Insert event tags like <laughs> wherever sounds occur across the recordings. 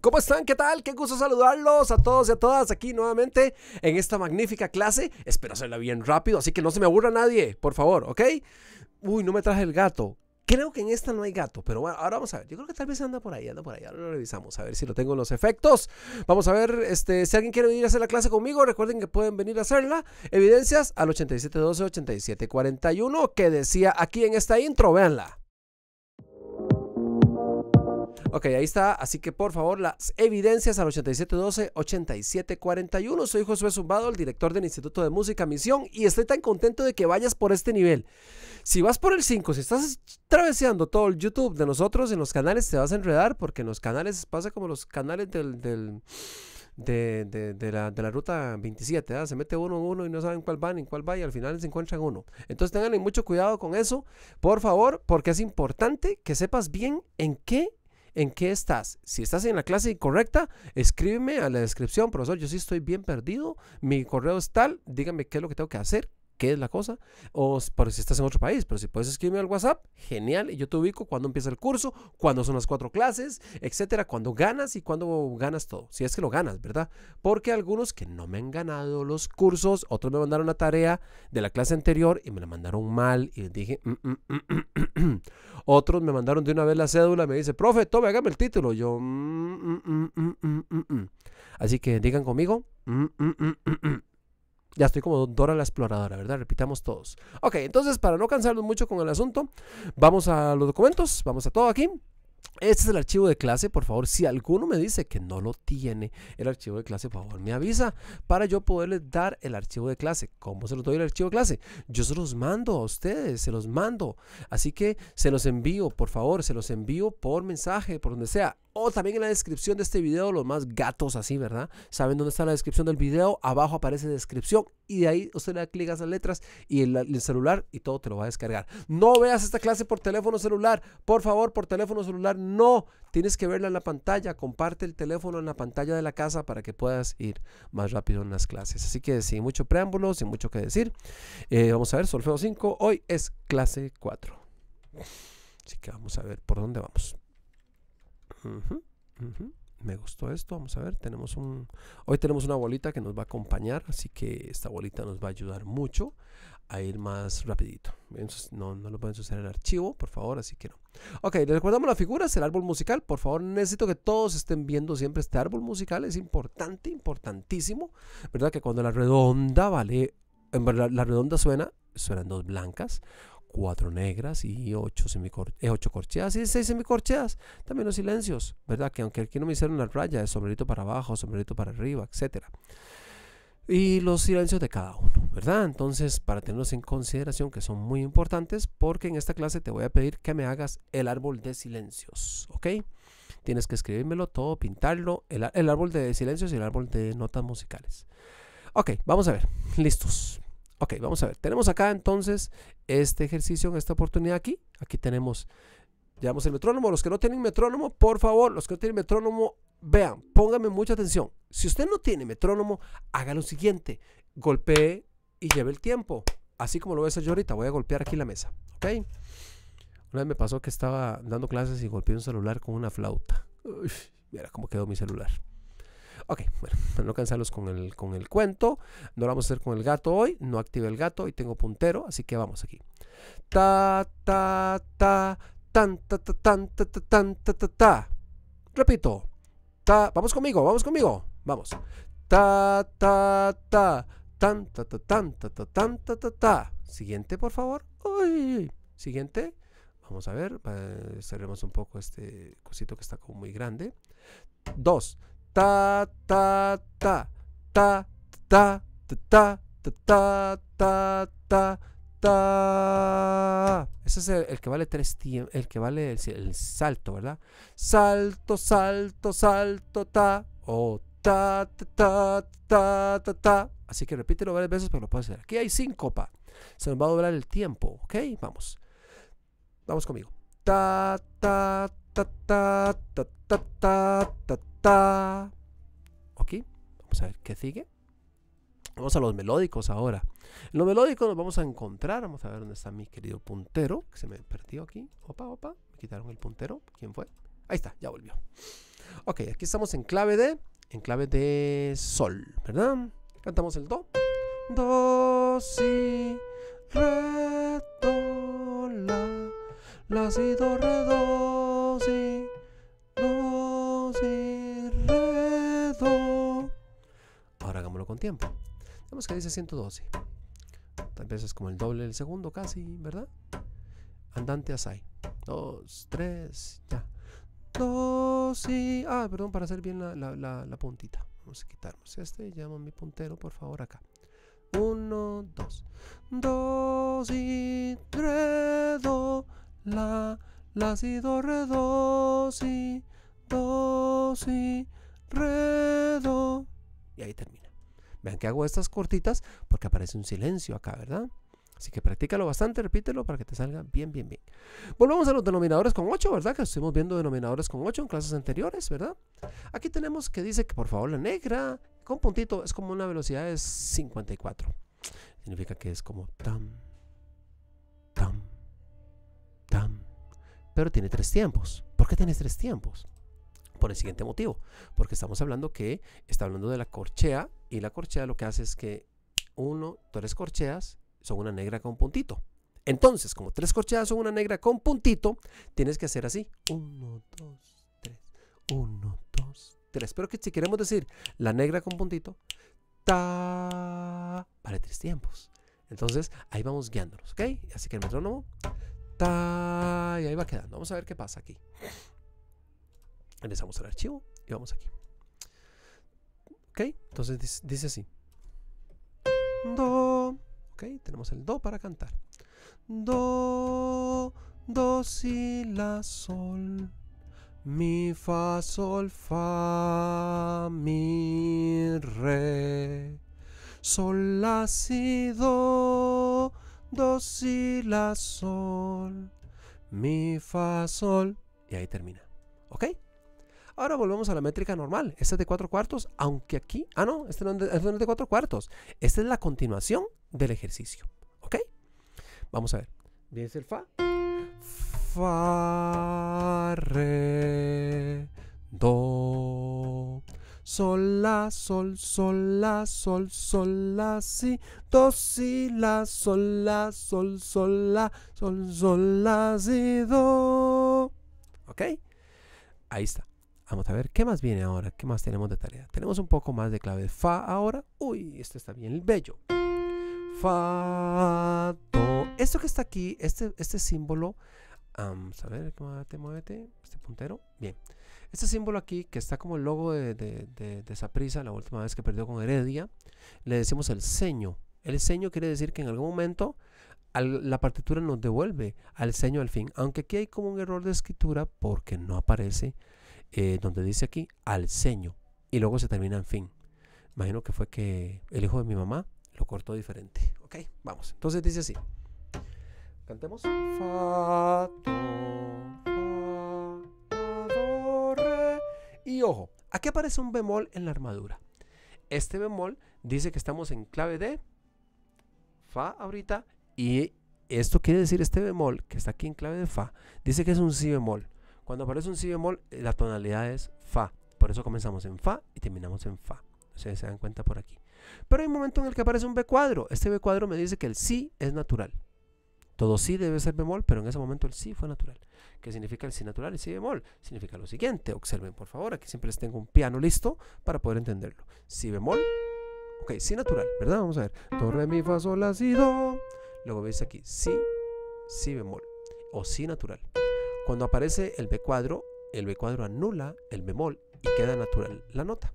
¿Cómo están? ¿Qué tal? Qué gusto saludarlos a todos y a todas aquí nuevamente en esta magnífica clase. Espero hacerla bien rápido, así que no se me aburra nadie, por favor, ¿ok? Uy, no me traje el gato. Creo que en esta no hay gato, pero bueno, ahora vamos a ver. Yo creo que tal vez anda por ahí, anda por ahí. Ahora lo revisamos, a ver si lo tengo en los efectos. Vamos a ver, este, si alguien quiere venir a hacer la clase conmigo, recuerden que pueden venir a hacerla. Evidencias al 8712-8741 que decía aquí en esta intro, véanla. Ok, ahí está. Así que por favor, las evidencias al 8712-8741. Soy Josué Zumbado, el director del Instituto de Música Misión, y estoy tan contento de que vayas por este nivel. Si vas por el 5, si estás traveseando todo el YouTube de nosotros en los canales, te vas a enredar porque en los canales pasa como los canales de, la, ruta 27. ¿ah? Se mete uno en uno y no saben cuál van, en cuál va y al final se encuentran uno. Entonces tengan mucho cuidado con eso, por favor, porque es importante que sepas bien en qué en qué estás. Si estás en la clase incorrecta, escríbeme a la descripción, profesor, yo sí estoy bien perdido, mi correo es tal, dígame qué es lo que tengo que hacer, qué es la cosa, o por si estás en otro país, pero si puedes escribirme al WhatsApp, genial, y yo te ubico cuando empieza el curso, cuándo son las cuatro clases, etcétera, cuando ganas y cuando ganas todo, si es que lo ganas, ¿verdad? Porque algunos que no me han ganado los cursos, otros me mandaron la tarea de la clase anterior y me la mandaron mal y dije, mm, mm, mm, <clears throat> otros me mandaron de una vez la cédula, me dice, profe, tome, hágame el título, yo, así que digan conmigo, ya estoy como Dora la exploradora, ¿verdad? Repitamos todos. Ok, entonces para no cansarnos mucho con el asunto, vamos a los documentos, vamos a todo aquí. Este es el archivo de clase, por favor. Si alguno me dice que no lo tiene el archivo de clase, por favor me avisa para yo poderles dar el archivo de clase. ¿Cómo se los doy el archivo de clase? Yo se los mando a ustedes, se los mando. Así que se los envío, por favor, se los envío por mensaje, por donde sea. O también en la descripción de este video, los más gatos así, ¿verdad? Saben dónde está la descripción del video, abajo aparece descripción y de ahí usted le da clic a letras y el, celular y todo te lo va a descargar. No veas esta clase por teléfono celular, por favor, por teléfono celular, no. Tienes que verla en la pantalla, comparte el teléfono en la pantalla de la casa para que puedas ir más rápido en las clases. Así que sin mucho preámbulo, sin mucho que decir, eh, vamos a ver, solfeo 5, hoy es clase 4. Así que vamos a ver por dónde vamos. Me gustó esto. Vamos a ver, tenemos un. Hoy tenemos una bolita que nos va a acompañar, así que esta bolita nos va a ayudar mucho a ir más rapidito. No, no lo pueden suceder el archivo, por favor, así que no. Ok, les recordamos las figuras, el árbol musical. Por favor, necesito que todos estén viendo siempre este árbol musical. Es importante, importantísimo. ¿Verdad? Que cuando la redonda vale. la redonda suena, suenan dos blancas cuatro negras y ocho, semicor eh, ocho corcheas y seis semicorcheas. También los silencios, ¿verdad? Que aunque aquí no me hicieron la raya, es sombrerito para abajo, sombrerito para arriba, etc. Y los silencios de cada uno, ¿verdad? Entonces, para tenerlos en consideración, que son muy importantes, porque en esta clase te voy a pedir que me hagas el árbol de silencios, ¿ok? Tienes que escribírmelo todo, pintarlo, el, el árbol de silencios y el árbol de notas musicales. Ok, vamos a ver, listos. Ok, vamos a ver. Tenemos acá entonces este ejercicio en esta oportunidad aquí. Aquí tenemos, llevamos el metrónomo. Los que no tienen metrónomo, por favor, los que no tienen metrónomo, vean, pónganme mucha atención. Si usted no tiene metrónomo, haga lo siguiente. Golpee y lleve el tiempo. Así como lo voy a hacer yo ahorita, voy a golpear aquí la mesa. ¿Ok? Una vez me pasó que estaba dando clases y golpeé un celular con una flauta. mira cómo quedó mi celular. Ok, bueno, <laughs> no cansarlos con el, con el cuento, no lo vamos a hacer con el gato hoy, no activé el gato, y tengo puntero, así que vamos aquí. Ta, ta, ta, tan, ta, ta, tan, ta, ta, ta, ta, ta. Repito, ta, vamos conmigo, vamos conmigo, vamos. Ta, ta, ta, tan, ta, ta, tan, ta, ta, tan, ta, ta, ta. Siguiente, por favor. Uy. Siguiente. Vamos a ver, eh, cerremos un poco este cosito que está como muy grande. Dos ta ta ta ta ta ta ta ta ta ta ese es el, que vale tres tiempos el que vale el, salto verdad salto salto salto ta o ta ta ta ta ta así que repítelo varias veces pero lo puedes hacer aquí hay cinco pa se nos va a doblar el tiempo ok vamos vamos conmigo ta ta ta ta ta ta ta Ok, vamos a ver qué sigue. Vamos a los melódicos ahora. En los melódicos nos vamos a encontrar. Vamos a ver dónde está mi querido puntero. Que se me perdió aquí. Opa, opa. Me quitaron el puntero. ¿Quién fue? Ahí está, ya volvió. Ok, aquí estamos en clave de. En clave de sol, ¿verdad? Cantamos el do. Do, si, re, do, la. La, si, do, re, do, si. Do, si. tiempo, tenemos que dice 112 tal vez es como el doble del segundo casi, verdad andante a 2 3, ya 2 y, ah perdón para hacer bien la puntita, vamos a quitarnos este, llamo mi puntero por favor acá 1, 2 2 y 3, 2 la, la si, do, re, 2 y, 2 y, re, y ahí termina Vean que hago estas cortitas porque aparece un silencio acá, ¿verdad? Así que practícalo bastante, repítelo para que te salga bien, bien, bien. Volvamos a los denominadores con 8, ¿verdad? Que estuvimos viendo denominadores con 8 en clases anteriores, ¿verdad? Aquí tenemos que dice que por favor la negra con puntito es como una velocidad de 54. Significa que es como tam, tam, tam. Pero tiene tres tiempos. ¿Por qué tienes tres tiempos? por el siguiente motivo, porque estamos hablando que está hablando de la corchea y la corchea lo que hace es que uno, tres corcheas son una negra con puntito. Entonces, como tres corcheas son una negra con puntito, tienes que hacer así. Uno, dos, tres. Uno, dos, tres. Pero que si queremos decir la negra con puntito, ta, para tres tiempos. Entonces, ahí vamos guiándonos, ¿ok? Así que el metrónomo, ta, y ahí va quedando. Vamos a ver qué pasa aquí. Regresamos al archivo y vamos aquí. Ok, entonces dice así. Do. Ok, tenemos el do para cantar. Do, do, si, la, sol. Mi, fa, sol, fa, mi, re. Sol, la, si, do. Do, si, la, sol. Mi, fa, sol. Y ahí termina. ¿Ok? Ahora volvemos a la métrica normal. Esta es de cuatro cuartos, aunque aquí... Ah, no, este no, es de cuatro cuartos. Esta es la continuación del ejercicio. ¿Ok? Vamos a ver. Dice el fa. Fa, re, do. Sol, la, sol, sol, la, sol, sol, la, si, do, si, la, sol, la, sol, sol, la, sol, sol, la, si, do. ¿Ok? Ahí está. Vamos a ver qué más viene ahora, qué más tenemos de tarea. Tenemos un poco más de clave de Fa ahora. Uy, esto está bien bello. Fa, Do. Esto que está aquí, este, este símbolo, vamos a ver, muévete, muévete, este puntero. Bien. Este símbolo aquí, que está como el logo de, esa de, la última vez que perdió con Heredia, le decimos el seño, El ceño quiere decir que en algún momento la partitura nos devuelve al seño al fin. Aunque aquí hay como un error de escritura porque no aparece eh, donde dice aquí al ceño y luego se termina en fin. Imagino que fue que el hijo de mi mamá lo cortó diferente. Ok, vamos. Entonces dice así. Cantemos. Fa, to fa, re. Y ojo, aquí aparece un bemol en la armadura. Este bemol dice que estamos en clave de fa ahorita y esto quiere decir este bemol que está aquí en clave de fa, dice que es un si bemol. Cuando aparece un si bemol, eh, la tonalidad es fa. Por eso comenzamos en fa y terminamos en fa. Ustedes se dan cuenta por aquí. Pero hay un momento en el que aparece un B cuadro. Este B cuadro me dice que el si es natural. Todo si debe ser bemol, pero en ese momento el si fue natural. ¿Qué significa el si natural y si bemol? Significa lo siguiente. Observen, por favor, aquí siempre les tengo un piano listo para poder entenderlo. Si bemol, ok, si natural, ¿verdad? Vamos a ver. Do, re, mi, fa, sol, la, si, do. Luego veis aquí, si, si bemol o si natural. Cuando aparece el B cuadro, el B cuadro anula el bemol y queda natural la nota.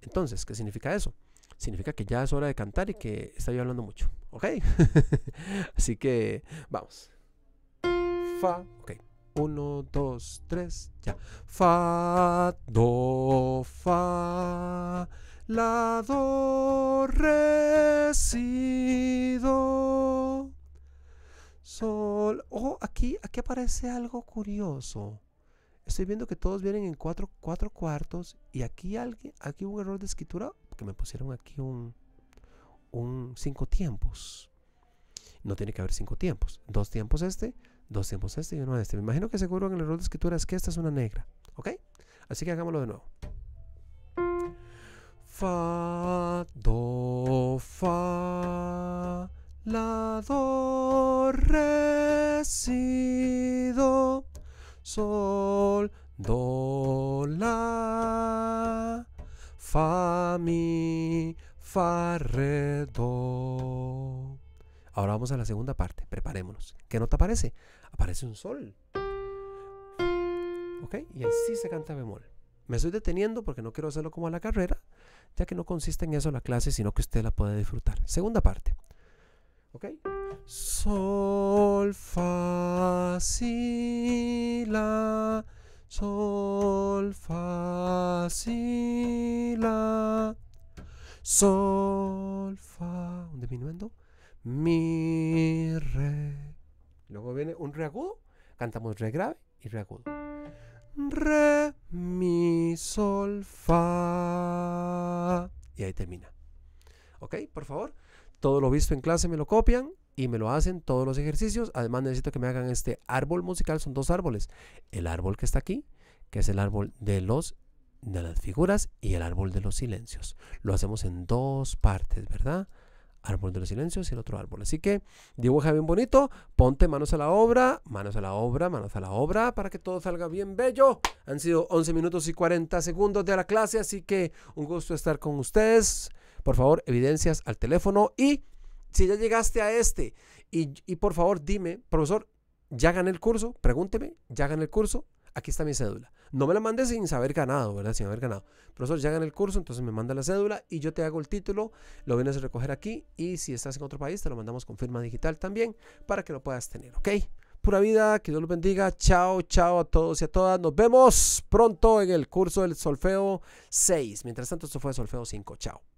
Entonces, ¿qué significa eso? Significa que ya es hora de cantar y que estoy hablando mucho, ¿ok? <laughs> Así que vamos. Fa, ok. Uno, dos, tres, ya. Fa, do, fa, la, do, re, si. aquí, aparece algo curioso. Estoy viendo que todos vienen en cuatro, cuartos y aquí, alguien, aquí un error de escritura que me pusieron aquí un, un cinco tiempos. No tiene que haber cinco tiempos. Dos tiempos este, dos tiempos este y uno este. Me imagino que seguro en el error de escritura es que esta es una negra. ¿Ok? Así que hagámoslo de nuevo. Fa, do, fa. La do re si do sol do la fa mi fa re do. Ahora vamos a la segunda parte, preparémonos. ¿Qué nota aparece? Aparece un sol. ¿Ok? Y así se canta bemol. Me estoy deteniendo porque no quiero hacerlo como a la carrera, ya que no consiste en eso la clase, sino que usted la puede disfrutar. Segunda parte. ¿Ok? Sol, fa, si, la. Sol, fa, si, la. Sol, fa. Un diminuendo. Mi, re. Luego viene un re agudo. Cantamos re grave y re agudo. Re, mi, sol, fa. Y ahí termina. ¿Ok? Por favor todo lo visto en clase me lo copian y me lo hacen todos los ejercicios. Además necesito que me hagan este árbol musical, son dos árboles. El árbol que está aquí, que es el árbol de los de las figuras y el árbol de los silencios. Lo hacemos en dos partes, ¿verdad? Árbol de los silencios y el otro árbol. Así que dibuja bien bonito, ponte manos a la obra, manos a la obra, manos a la obra, para que todo salga bien bello. Han sido 11 minutos y 40 segundos de la clase, así que un gusto estar con ustedes por favor, evidencias al teléfono y si ya llegaste a este y, por favor dime, profesor, ya gané el curso, pregúnteme, ya gané el curso, aquí está mi cédula. No me la mandé sin saber ganado, ¿verdad? Sin haber ganado. Profesor, ya gané el curso, entonces me manda la cédula y yo te hago el título, lo vienes a recoger aquí y si estás en otro país te lo mandamos con firma digital también para que lo puedas tener, ¿ok? Pura vida, que Dios los bendiga. Chao, chao a todos y a todas. Nos vemos pronto en el curso del Solfeo 6. Mientras tanto, esto fue Solfeo 5. Chao.